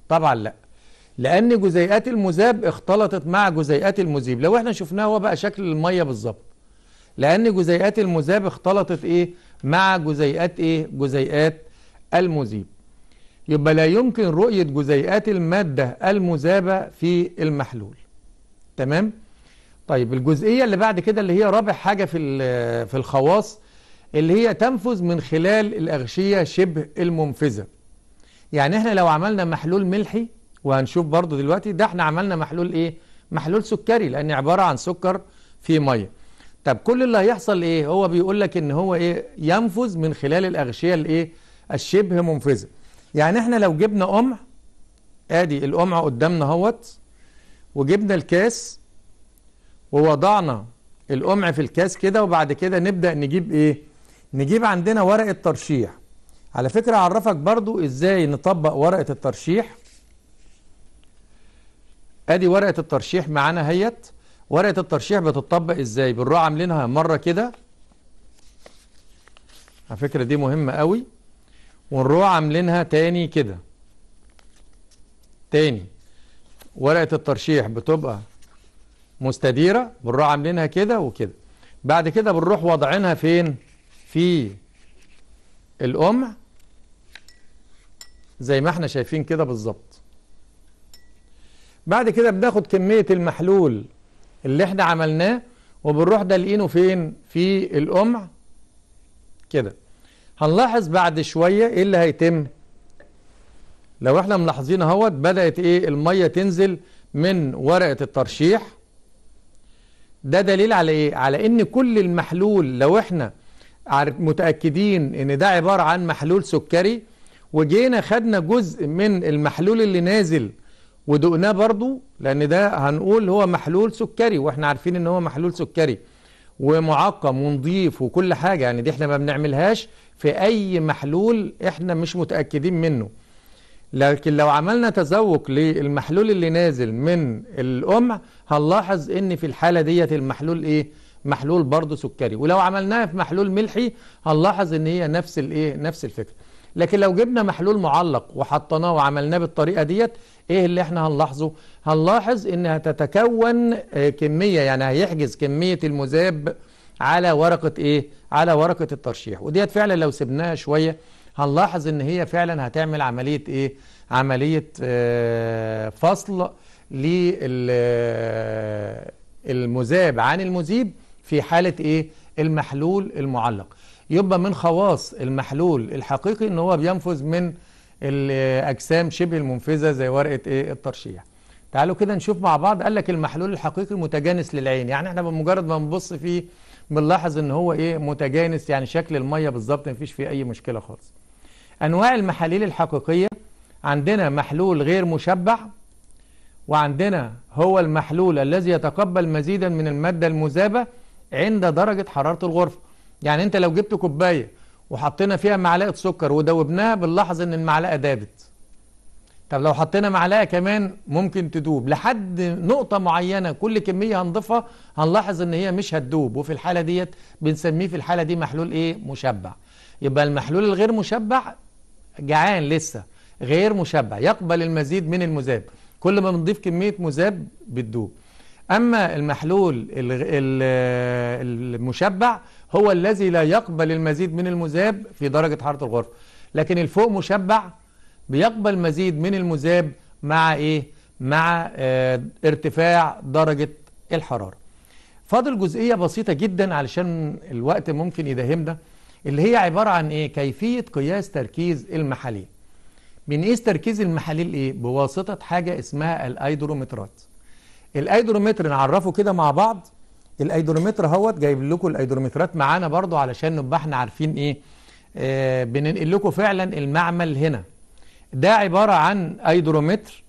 طبعا لا لأن جزيئات المذاب اختلطت مع جزيئات المذيب لو احنا شفناه هو بقى شكل المية بالظبط لأن جزيئات المذاب اختلطت إيه مع جزيئات إيه جزيئات المذيب يبقى لا يمكن رؤية جزيئات المادة المذابة في المحلول تمام طيب الجزئية اللي بعد كده اللي هي رابع حاجة في في الخواص اللي هي تنفذ من خلال الأغشية شبه المنفذة يعني احنا لو عملنا محلول ملحي وهنشوف برضو دلوقتي ده احنا عملنا محلول ايه محلول سكري لان عبارة عن سكر في مية طب كل اللي هيحصل ايه هو بيقول لك ان هو ايه ينفذ من خلال الاغشية الايه الشبه منفذة يعني احنا لو جبنا قمع ادي القمع قدامنا اهوت وجبنا الكاس ووضعنا القمع في الكاس كده وبعد كده نبدأ نجيب ايه نجيب عندنا ورقة ترشيح على فكرة اعرفك برضو ازاي نطبق ورقة الترشيح ادي ورقه الترشيح معانا اهيت ورقه الترشيح بتطبق ازاي بنروح عاملينها مره كده على فكره دي مهمه قوي ونروح عاملينها تاني كده تاني ورقه الترشيح بتبقى مستديره بنروح عاملينها كده وكده بعد كده بنروح وضعينها فين في القمع زي ما احنا شايفين كده بالظبط بعد كده بناخد كمية المحلول اللي احنا عملناه وبنروح دلقينه فين في القمع كده هنلاحظ بعد شوية ايه اللي هيتم لو احنا ملاحظين اهوت بدأت ايه المية تنزل من ورقة الترشيح ده دليل على ايه على ان كل المحلول لو احنا متأكدين ان ده عبارة عن محلول سكري وجينا خدنا جزء من المحلول اللي نازل ودقناه برضو لأن ده هنقول هو محلول سكري وإحنا عارفين إن هو محلول سكري ومعقم ونضيف وكل حاجة يعني دي إحنا ما بنعملهاش في أي محلول إحنا مش متأكدين منه لكن لو عملنا تذوق للمحلول اللي نازل من القمع هنلاحظ ان في الحالة ديت المحلول ايه محلول برضه سكري ولو عملناها في محلول ملحي هنلاحظ ان هي نفس الايه نفس الفكرة لكن لو جبنا محلول معلق وحطيناه وعملناه بالطريقة ديت ايه اللي احنا هنلاحظه هنلاحظ انها تتكون آه، كمية يعني هيحجز كمية المذاب على ورقة ايه على ورقة الترشيح وديت فعلا لو سبناها شوية هنلاحظ ان هي فعلا هتعمل عملية ايه عملية آه، فصل للمذاب آه، عن المذيب في حالة ايه المحلول المعلق يبقى من خواص المحلول الحقيقي ان هو بينفذ من الاجسام شبه المنفذه زي ورقه ايه الترشيح تعالوا كده نشوف مع بعض قال لك المحلول الحقيقي متجانس للعين يعني احنا بمجرد ما بنبص فيه بنلاحظ ان هو ايه متجانس يعني شكل الميه بالظبط ما فيش فيه اي مشكله خالص انواع المحاليل الحقيقيه عندنا محلول غير مشبع وعندنا هو المحلول الذي يتقبل مزيدا من الماده المذابه عند درجه حراره الغرفه يعني انت لو جبت كوبايه وحطينا فيها معلقه سكر ودوبناها بنلاحظ ان المعلقه دابت طب لو حطينا معلقه كمان ممكن تدوب لحد نقطه معينه كل كميه هنضيفها هنلاحظ ان هي مش هتدوب وفي الحاله ديت بنسميه في الحاله دي محلول ايه مشبع يبقى المحلول الغير مشبع جعان لسه غير مشبع يقبل المزيد من المذاب كل ما بنضيف كميه مذاب بتدوب اما المحلول المشبع هو الذي لا يقبل المزيد من المذاب في درجة حرارة الغرفة لكن الفوق مشبع بيقبل مزيد من المذاب مع إيه؟ مع اه ارتفاع درجة الحرارة فاضل جزئية بسيطة جدا علشان الوقت ممكن يداهمنا اللي هي عبارة عن إيه؟ كيفية قياس تركيز المحاليل بنقيس تركيز المحاليل إيه؟ بواسطة حاجة اسمها الأيدرومترات الأيدرومتر نعرفه كده مع بعض الايدرومتر اهوت جايب لكم الايدرومترات معانا برضو علشان نبقى احنا عارفين ايه آه بننقل لكم فعلا المعمل هنا ده عباره عن ايدرومتر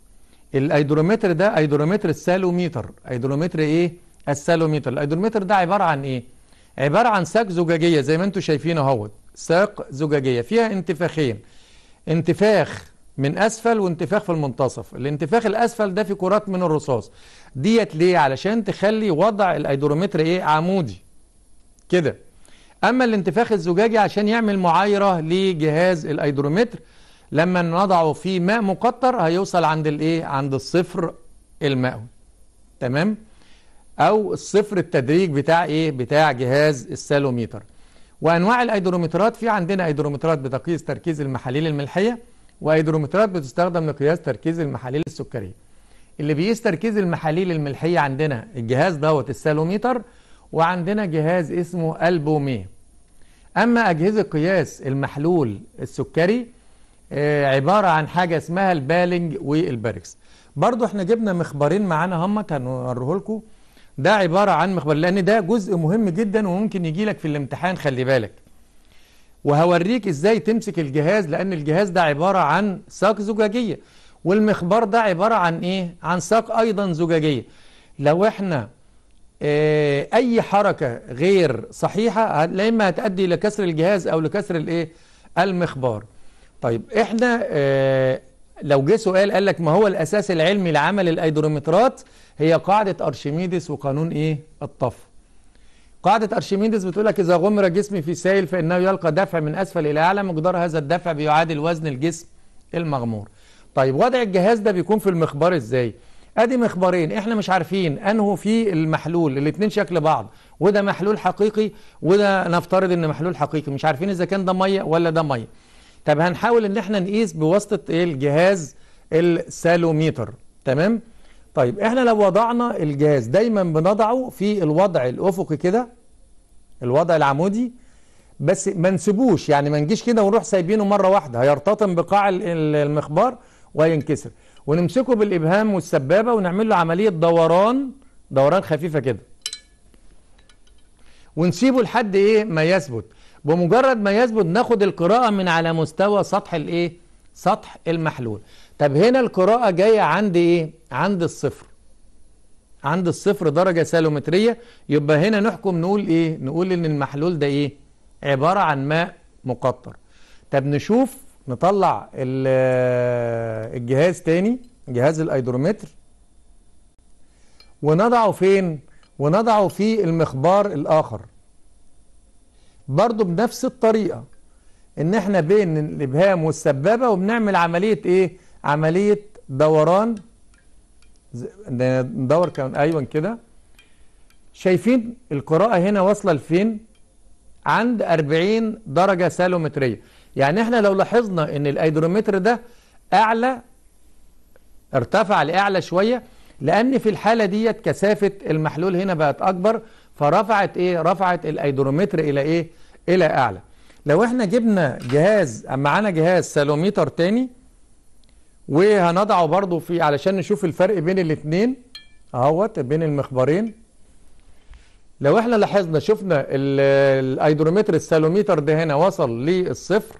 الايدرومتر ده ايدرومتر السالوميتر ايدرومتر ايه السالوميتر الايدرومتر ده عباره عن ايه عباره عن ساق زجاجيه زي ما انتم شايفين اهوت ساق زجاجيه فيها انتفاخين انتفاخ من اسفل وانتفاخ في المنتصف الانتفاخ الاسفل ده في كرات من الرصاص ديت ليه علشان تخلي وضع الايدرومتر ايه عمودي كده اما الانتفاخ الزجاجي عشان يعمل معايره لجهاز الايدرومتر لما نضعه في ماء مقطر هيوصل عند الايه عند الصفر المئوي تمام او الصفر التدريج بتاع ايه بتاع جهاز السالوميتر وانواع الايدرومترات في عندنا ايدرومترات بتقيس تركيز المحاليل الملحيه وهيدرومترات بتستخدم لقياس تركيز المحاليل السكريه اللي بيقيس تركيز المحاليل الملحيه عندنا الجهاز دوت السالوميتر وعندنا جهاز اسمه البوميه اما اجهزه قياس المحلول السكري آه، عباره عن حاجه اسمها البالنج والباركس برضو احنا جبنا مخبرين معانا هما كانوا لكم ده عباره عن مخبر لان ده جزء مهم جدا وممكن يجي لك في الامتحان خلي بالك وهوريك ازاي تمسك الجهاز لان الجهاز ده عبارة عن ساق زجاجية والمخبار ده عبارة عن ايه عن ساق ايضا زجاجية لو احنا اه اي حركة غير صحيحة لا اما هتؤدي الى كسر الجهاز او لكسر الايه المخبار طيب احنا اه لو جه سؤال قال لك ما هو الاساس العلمي لعمل الايدرومترات هي قاعدة ارشميدس وقانون ايه الطفو قاعدة أرشميدس بتقول لك إذا غمر جسمي في سائل فإنه يلقى دفع من أسفل إلى أعلى مقدار هذا الدفع بيعادل وزن الجسم المغمور طيب وضع الجهاز ده بيكون في المخبار إزاي؟ ادي مخبارين احنا مش عارفين انه في المحلول الاثنين شكل بعض وده محلول حقيقي وده نفترض ان محلول حقيقي مش عارفين اذا كان ده ميه ولا ده ميه طب هنحاول ان احنا نقيس بواسطه ايه الجهاز السالوميتر تمام طيب احنا لو وضعنا الجهاز دايما بنضعه في الوضع الافقي كده الوضع العمودي بس ما نسيبوش يعني ما نجيش كده ونروح سايبينه مره واحده هيرتطم بقاع المخبار وهينكسر ونمسكه بالابهام والسبابه ونعمل له عمليه دوران دوران خفيفه كده ونسيبه لحد ايه ما يثبت بمجرد ما يثبت ناخد القراءه من على مستوى سطح الايه سطح المحلول طب هنا القراءة جاية عند ايه عند الصفر عند الصفر درجة سالومترية يبقى هنا نحكم نقول ايه نقول ان المحلول ده ايه عبارة عن ماء مقطر طب نشوف نطلع آه، الجهاز تاني جهاز الايدرومتر ونضعه فين ونضعه في المخبار الاخر برضو بنفس الطريقة ان احنا بين الابهام والسبابة وبنعمل عملية ايه عملية دوران ندور كمان أيوة كده شايفين القراءة هنا واصلة لفين عند 40 درجة سالومترية يعني احنا لو لاحظنا ان الايدرومتر ده اعلى ارتفع لاعلى شوية لان في الحالة ديت كثافة المحلول هنا بقت اكبر فرفعت ايه رفعت الايدرومتر الى ايه الى اعلى لو احنا جبنا جهاز معانا جهاز سالوميتر تاني وهنضعه برضو في علشان نشوف الفرق بين الاثنين اهوت بين المخبرين لو احنا لاحظنا شفنا الايدرومتر السالوميتر ده هنا وصل للصفر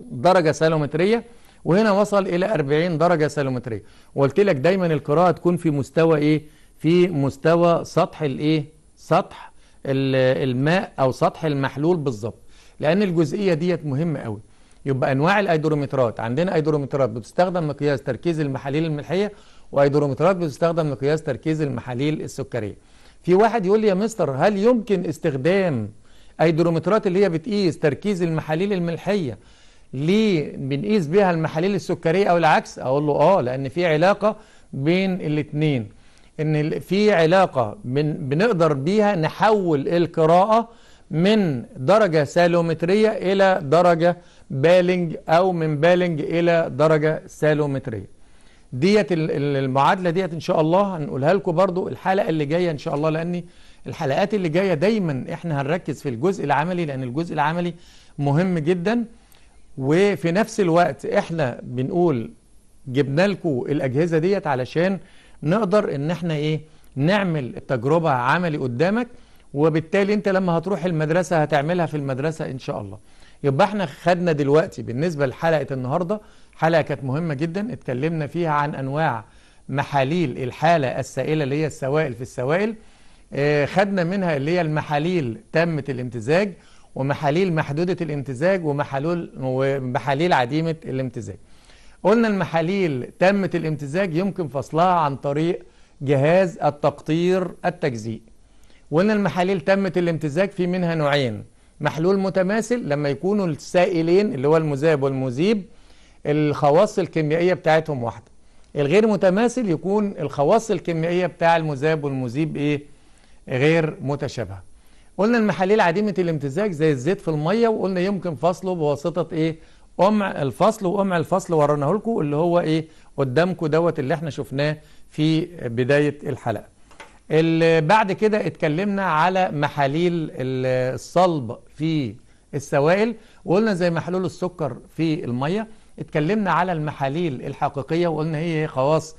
درجه سالومتريه وهنا وصل الى 40 درجه سالومتريه وقلت لك دايما القراءه تكون في مستوى ايه في مستوى سطح الايه سطح الماء او سطح المحلول بالظبط لان الجزئيه ديت مهمه قوي يبقى انواع الايدرومترات عندنا ايدرومترات بتستخدم مقياس تركيز المحاليل الملحيه وايدرومترات بتستخدم مقياس تركيز المحاليل السكريه في واحد يقول لي يا مستر هل يمكن استخدام ايدرومترات اللي هي بتقيس تركيز المحاليل الملحيه ليه بنقيس بيها المحاليل السكريه او العكس اقول له اه لان في علاقه بين الاثنين ان في علاقه من بنقدر بيها نحول القراءه من درجه سالومتريه الى درجه بالنج أو من بالنج إلى درجة سالومترية ديت المعادلة ديت إن شاء الله هنقولها لكم برضو الحلقة اللي جاية إن شاء الله لأن الحلقات اللي جاية دايما إحنا هنركز في الجزء العملي لأن الجزء العملي مهم جدا وفي نفس الوقت إحنا بنقول جبنا لكم الأجهزة ديت علشان نقدر إن إحنا إيه نعمل التجربة عملي قدامك وبالتالي أنت لما هتروح المدرسة هتعملها في المدرسة إن شاء الله يبقى احنا خدنا دلوقتي بالنسبة لحلقة النهاردة حلقة كانت مهمة جدا اتكلمنا فيها عن أنواع محاليل الحالة السائلة اللي هي السوائل في السوائل آه، خدنا منها اللي هي المحاليل تامة الامتزاج ومحاليل محدودة الامتزاج ومحلول ومحاليل عديمة الامتزاج قلنا المحاليل تامة الامتزاج يمكن فصلها عن طريق جهاز التقطير التجزيء وقلنا المحاليل تامة الامتزاج في منها نوعين محلول متماثل لما يكونوا السائلين اللي هو المذاب والمذيب الخواص الكيميائية بتاعتهم واحدة الغير متماثل يكون الخواص الكيميائية بتاع المذاب والمذيب إيه غير متشابهة قلنا المحاليل عديمة الامتزاج زي الزيت في المية وقلنا يمكن فصله بواسطة إيه قمع الفصل وقمع الفصل ورناه لكم اللي هو إيه قدامكم دوت اللي احنا شفناه في بداية الحلقة بعد كده اتكلمنا على محاليل الصلب في السوائل وقلنا زي محلول السكر في المية اتكلمنا على المحاليل الحقيقية وقلنا هي ايه خواص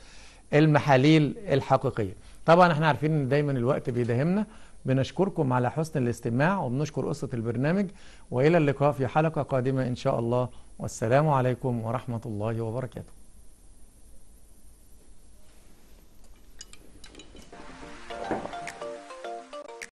المحاليل الحقيقية طبعا احنا عارفين ان دايما الوقت بيداهمنا بنشكركم على حسن الاستماع وبنشكر قصة البرنامج وإلى اللقاء في حلقة قادمة إن شاء الله والسلام عليكم ورحمة الله وبركاته